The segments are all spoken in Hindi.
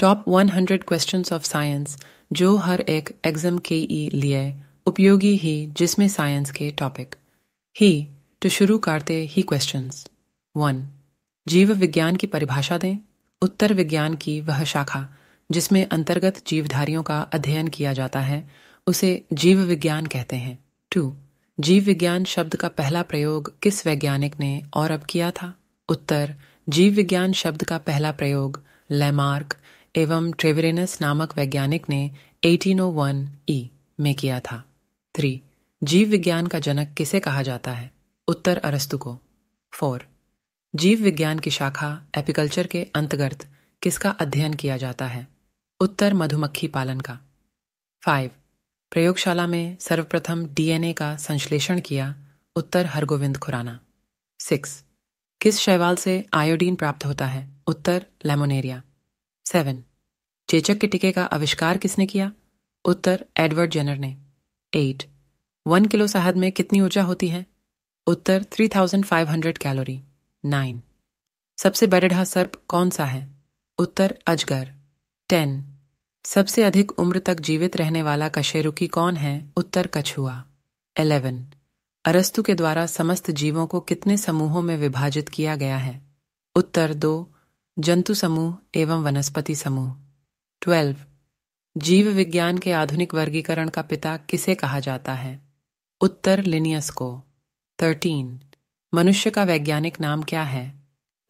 टॉप 100 क्वेश्चंस ऑफ साइंस जो हर एक एग्जाम के ई लिए उपयोगी ही जिसमें साइंस के टॉपिक ही तो शुरू करते ही क्वेश्चंस वन जीव विज्ञान की परिभाषा दें उत्तर विज्ञान की वह शाखा जिसमें अंतर्गत जीवधारियों का अध्ययन किया जाता है उसे जीव विज्ञान कहते हैं टू जीव विज्ञान शब्द का पहला प्रयोग किस वैज्ञानिक ने और अब किया था उत्तर जीव विज्ञान शब्द का पहला प्रयोग लैमार्क एवं ट्रेवरेनस नामक वैज्ञानिक ने 1801 ई में किया था थ्री जीव विज्ञान का जनक किसे कहा जाता है उत्तर अरस्तु को फोर जीव विज्ञान की शाखा एपिकल्चर के अंतर्गत किसका अध्ययन किया जाता है उत्तर मधुमक्खी पालन का फाइव प्रयोगशाला में सर्वप्रथम डीएनए का संश्लेषण किया उत्तर हरगोविंद खुराना सिक्स किस शैवाल से आयोडीन प्राप्त होता है उत्तर लेमोनेरिया सेवन चेचक के टिके का आविष्कार किसने किया उत्तर एडवर्ड जेनर ने एट वन किलो शहद में कितनी ऊर्जा होती है उत्तर three thousand five hundred calorie nine सबसे बरेढ़ा सर्प कौन सा है उत्तर अजगर टेन सबसे अधिक उम्र तक जीवित रहने वाला कशेरुकी कौन है उत्तर कछुआ एलेवन अरस्तु के द्वारा समस्त जीवों को कितने समूहों में विभाजित किया गया है उत्तर दो जंतु समूह एवं वनस्पति समूह ट्वेल्व जीव विज्ञान के आधुनिक वर्गीकरण का पिता किसे कहा जाता है उत्तर लिनियस को थर्टीन मनुष्य का वैज्ञानिक नाम क्या है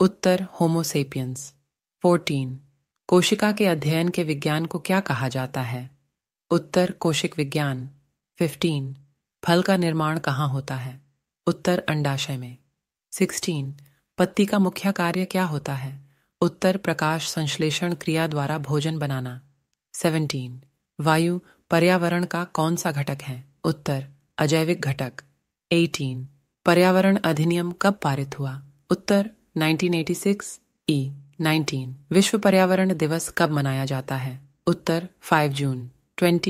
उत्तर होमोसेपियंस फोर्टीन कोशिका के अध्ययन के विज्ञान को क्या कहा जाता है उत्तर कोशिक विज्ञान फिफ्टीन फल का निर्माण कहाँ होता है उत्तर अंडाशय में सिक्सटीन पत्ती का मुख्य कार्य क्या होता है उत्तर प्रकाश संश्लेषण क्रिया द्वारा भोजन बनाना 17 वायु पर्यावरण का कौन सा घटक है उत्तर अजैविक घटक 18 पर्यावरण अधिनियम कब पारित हुआ उत्तर 1986 ई 19 विश्व पर्यावरण दिवस कब मनाया जाता है उत्तर 5 जून 20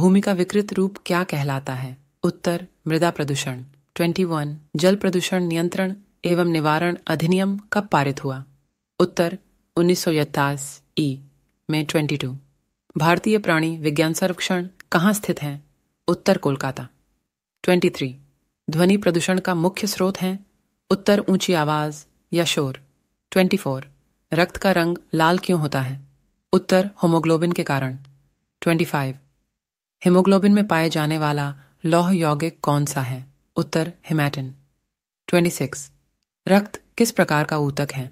भूमि का विकृत रूप क्या कहलाता है उत्तर मृदा प्रदूषण 21 जल प्रदूषण नियंत्रण एवं निवारण अधिनियम कब पारित हुआ उत्तर उन्नीस सौ ई में ट्वेंटी टू भारतीय प्राणी विज्ञान सर्वेक्षण कहाँ स्थित है उत्तर कोलकाता ट्वेंटी थ्री ध्वनि प्रदूषण का मुख्य स्रोत है उत्तर ऊंची आवाज या शोर ट्वेंटी फोर रक्त का रंग लाल क्यों होता है उत्तर होमोग्लोबिन के कारण ट्वेंटी फाइव हिमोग्लोबिन में पाए जाने वाला लौह यौगिक कौन सा है उत्तर हिमैटिन ट्वेंटी सिक्स रक्त किस प्रकार का ऊतक है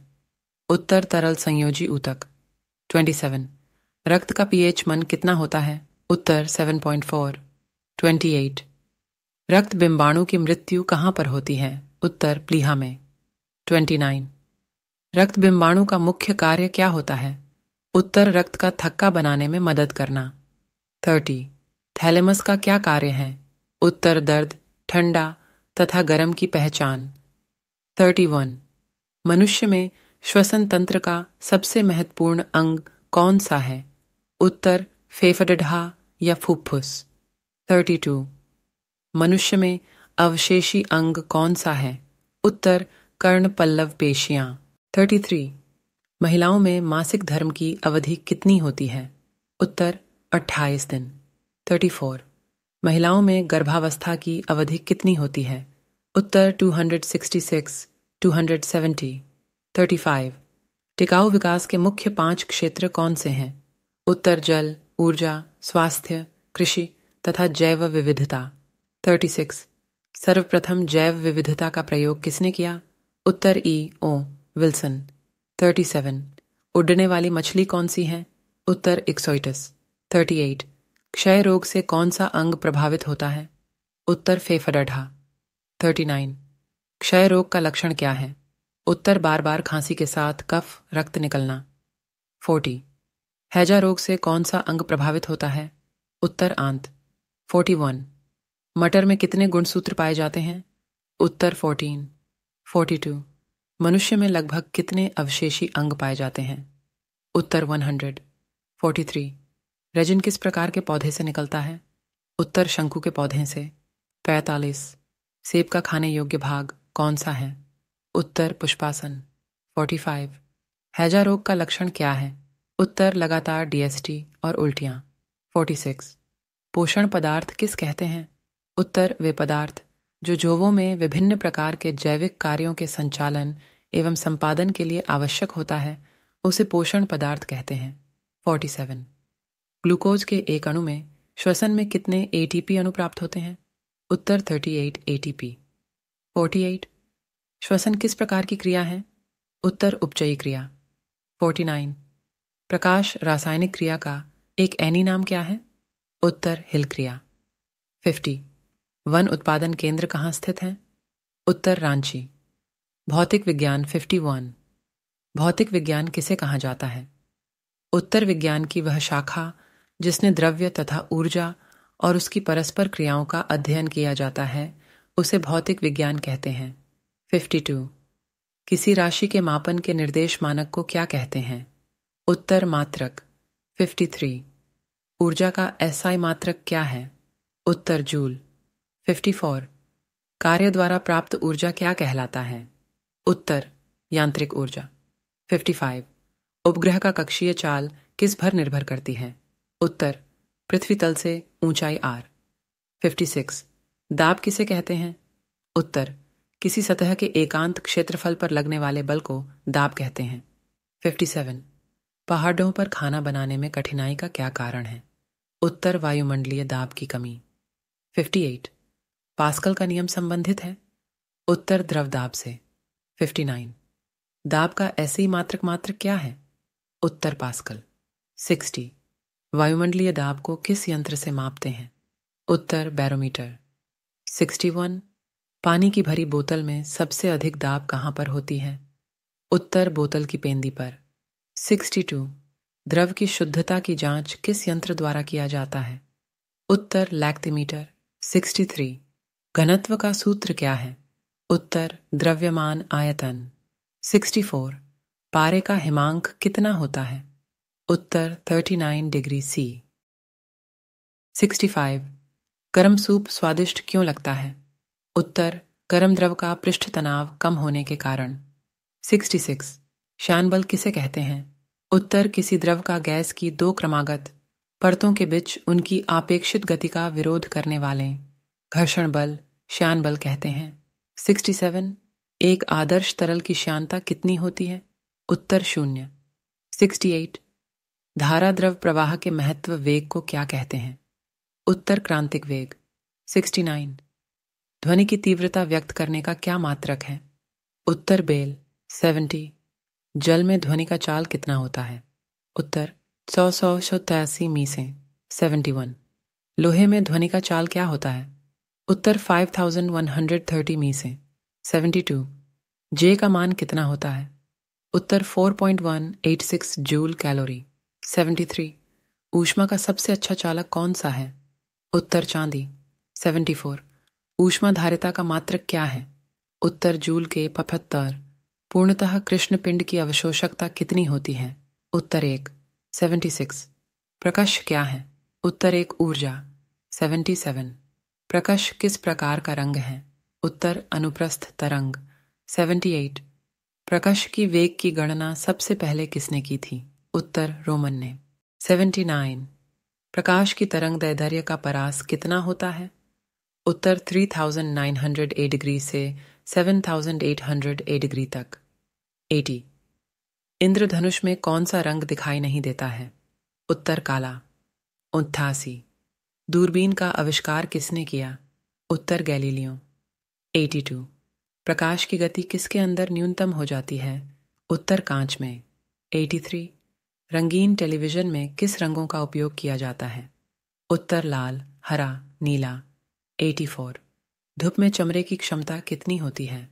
उत्तर तरल संयोजी ऊतक 27. रक्त का पीएच मन कितना होता है उत्तर 7.4 28. रक्त बिंबाणु की मृत्यु कहाँ पर होती है उत्तर प्लीहा में 29. रक्त बिंबाणु का मुख्य कार्य क्या होता है उत्तर रक्त का थक्का बनाने में मदद करना 30. थैलेमस का क्या कार्य है उत्तर दर्द ठंडा तथा गर्म की पहचान 31. मनुष्य में श्वसन तंत्र का सबसे महत्वपूर्ण अंग कौन सा है उत्तर फेफड़ढा या फुफ्फुस 32 मनुष्य में अवशेषी अंग कौन सा है उत्तर कर्ण पल्लव पेशियां 33 महिलाओं में मासिक धर्म की अवधि कितनी होती है उत्तर 28 दिन 34 महिलाओं में गर्भावस्था की अवधि कितनी होती है उत्तर 266 270 थर्टी फाइव टिकाऊ विकास के मुख्य पांच क्षेत्र कौन से हैं उत्तर जल ऊर्जा स्वास्थ्य कृषि तथा जैव विविधता थर्टी सिक्स सर्वप्रथम जैव विविधता का प्रयोग किसने किया उत्तर E O Wilson thirty seven उड़ने वाली मछली कौन सी है उत्तर एक्सोइटस एट क्षय रोग से कौन सा अंग प्रभावित होता है उत्तर फेफडा थर्टी नाइन क्षय रोग का लक्षण क्या है उत्तर बार बार खांसी के साथ कफ रक्त निकलना फोर्टी हैजा रोग से कौन सा अंग प्रभावित होता है उत्तर आंत फोर्टी वन मटर में कितने गुणसूत्र पाए जाते हैं उत्तर फोर्टीन फोर्टी टू मनुष्य में लगभग कितने अवशेषी अंग पाए जाते हैं उत्तर वन हंड्रेड फोर्टी थ्री रजन किस प्रकार के पौधे से निकलता है उत्तर शंकु के पौधे से पैतालीस सेब का खाने योग्य भाग कौन सा है उत्तर पुष्पासन 45 हैजा रोग का लक्षण क्या है उत्तर लगातार डीएसटी और उल्टियाँ 46 पोषण पदार्थ किस कहते हैं उत्तर वे पदार्थ जो जोवों में विभिन्न प्रकार के जैविक कार्यों के संचालन एवं संपादन के लिए आवश्यक होता है उसे पोषण पदार्थ कहते हैं 47 ग्लूकोज के एक अणु में श्वसन में कितने एटीपी अणु प्राप्त होते हैं उत्तर 38 एटीपी 48 श्वसन किस प्रकार की क्रिया है उत्तर उपचयी क्रिया 49 प्रकाश रासायनिक क्रिया का एक एनी नाम क्या है उत्तर हिल क्रिया 50 वन उत्पादन केंद्र कहाँ स्थित है उत्तर रांची भौतिक विज्ञान 51 भौतिक विज्ञान किसे कहा जाता है उत्तर विज्ञान की वह शाखा जिसने द्रव्य तथा ऊर्जा और उसकी परस्पर क्रियाओं का अध्ययन किया जाता है उसे भौतिक विज्ञान कहते हैं 52. किसी राशि के मापन के निर्देश मानक को क्या कहते हैं उत्तर मात्रक 53. ऊर्जा का एसआई मात्रक क्या है उत्तर जूल 54. कार्य द्वारा प्राप्त ऊर्जा क्या कहलाता है उत्तर यांत्रिक ऊर्जा 55. उपग्रह का कक्षीय चाल किस भर निर्भर करती है उत्तर पृथ्वी तल से ऊंचाई आर 56. दाब किसे कहते हैं उत्तर किसी सतह के एकांत क्षेत्रफल पर लगने वाले बल को दाब कहते हैं 57. पहाड़ों पर खाना बनाने में कठिनाई का क्या कारण है उत्तर वायुमंडलीय दाब की कमी 58. पास्कल का नियम संबंधित है उत्तर द्रव दाब से 59. दाब का ऐसे ही मात्रक मात्र क्या है उत्तर पास्कल 60. वायुमंडलीय दाब को किस यंत्र से मापते हैं उत्तर बैरोमीटर 61. पानी की भरी बोतल में सबसे अधिक दाब कहाँ पर होती है उत्तर बोतल की पेंदी पर 62 द्रव की शुद्धता की जांच किस यंत्र द्वारा किया जाता है उत्तर लैक्टीमीटर 63 घनत्व का सूत्र क्या है उत्तर द्रव्यमान आयतन 64 पारे का हिमांक कितना होता है उत्तर 39 डिग्री सी 65 गर्म सूप स्वादिष्ट क्यों लगता है उत्तर गर्म द्रव का पृष्ठ तनाव कम होने के कारण 66 शान बल किसे कहते हैं उत्तर किसी द्रव का गैस की दो क्रमागत परतों के बीच उनकी आपेक्षित गति का विरोध करने वाले घर्षण बल श्यान बल कहते हैं 67 एक आदर्श तरल की श्यानता कितनी होती है उत्तर शून्य 68 धारा द्रव प्रवाह के महत्व वेग को क्या कहते हैं उत्तर क्रांतिक वेग 69 ध्वनि की तीव्रता व्यक्त करने का क्या मात्रक है उत्तर बेल सेवेंटी जल में ध्वनि का चाल कितना होता है उत्तर सौ सौ सौ सतासी मीसें सेवेंटी वन लोहे में ध्वनि का चाल क्या होता है उत्तर five thousand one hundred thirty मीसें सेवेंटी टू जे का मान कितना होता है उत्तर four point one eight six joule calorie seventy three ऊष्मा का सबसे अच्छा चालक कौन सा है उत्तर चांदी सेवेंटी फोर धारिता का मात्र क्या है उत्तर जूल के पपहत्तर पूर्णतः कृष्ण पिंड की अवशोषकता कितनी होती है उत्तर एक सेवेंटी सिक्स प्रकश क्या है उत्तर एक ऊर्जा सेवेंटी सेवन प्रकश किस प्रकार का रंग है उत्तर अनुप्रस्थ तरंग सेवेंटी एट प्रकश की वेग की गणना सबसे पहले किसने की थी उत्तर रोमन ने सेवेंटी नाइन प्रकाश की तरंग दैधर्य का परास कितना होता है उत्तर 3900 ए डिग्री से 7800 ए डिग्री तक 80 इंद्रधनुष में कौन सा रंग दिखाई नहीं देता है उत्तर काला उन्थासी दूरबीन का आविष्कार किसने किया उत्तर गैलीलियो 82 प्रकाश की गति किसके अंदर न्यूनतम हो जाती है उत्तर कांच में 83 रंगीन टेलीविजन में किस रंगों का उपयोग किया जाता है उत्तर लाल हरा नीला एटी फोर धूप में चमड़े की क्षमता कितनी होती है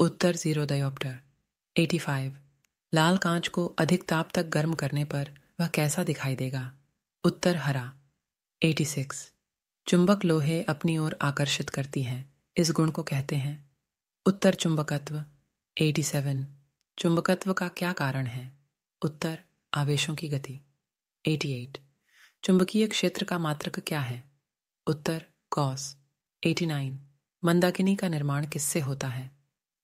उत्तर जीरो दयोप्टर फाइव लाल कांच को अधिक ताप तक गर्म करने पर वह कैसा दिखाई देगा उत्तर हरा एटी सिक्स चुंबक लोहे अपनी ओर आकर्षित करती हैं इस गुण को कहते हैं उत्तर चुंबकत्व एटी सेवन चुंबकत्व का क्या कारण है उत्तर आवेशों की गति एटी एट चुंबकीय क्षेत्र का मात्रक क्या है उत्तर कॉस 89 मंदाकिनी का निर्माण किससे होता है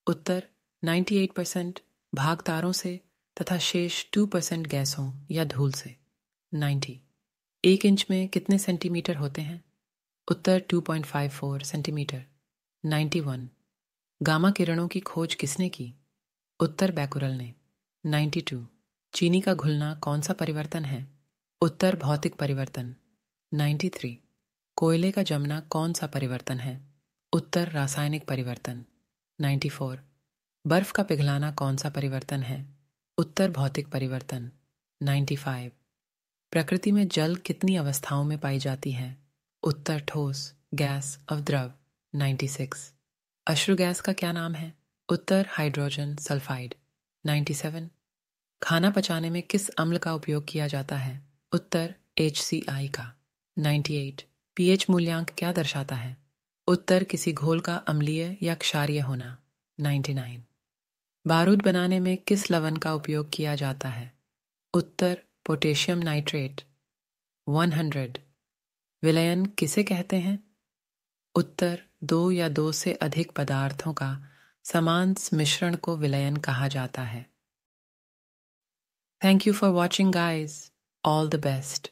उत्तर 98 परसेंट भाग तारों से तथा शेष 2 परसेंट गैसों या धूल से 90 एक इंच में कितने सेंटीमीटर होते हैं उत्तर 2.54 सेंटीमीटर 91 गामा किरणों की खोज किसने की उत्तर बैकुरल ने 92 चीनी का घुलना कौन सा परिवर्तन है उत्तर भौतिक परिवर्तन 93 कोयले का जमना कौन सा परिवर्तन है उत्तर रासायनिक परिवर्तन 94 बर्फ का पिघलाना कौन सा परिवर्तन है उत्तर भौतिक परिवर्तन 95 प्रकृति में जल कितनी अवस्थाओं में पाई जाती है उत्तर ठोस गैस अवद्रव 96 अश्रु गैस का क्या नाम है उत्तर हाइड्रोजन सल्फाइड 97 खाना पचाने में किस अम्ल का उपयोग किया जाता है उत्तर एच का 98 पीएच मूल्यांक क्या दर्शाता है उत्तर किसी घोल का अम्लीय या क्षारीय होना 99 बारूद बनाने में किस लवण का उपयोग किया जाता है उत्तर पोटेशियम नाइट्रेट 100 विलयन किसे कहते हैं उत्तर दो या दो से अधिक पदार्थों का समान मिश्रण को विलयन कहा जाता है thank you for watching guys all the best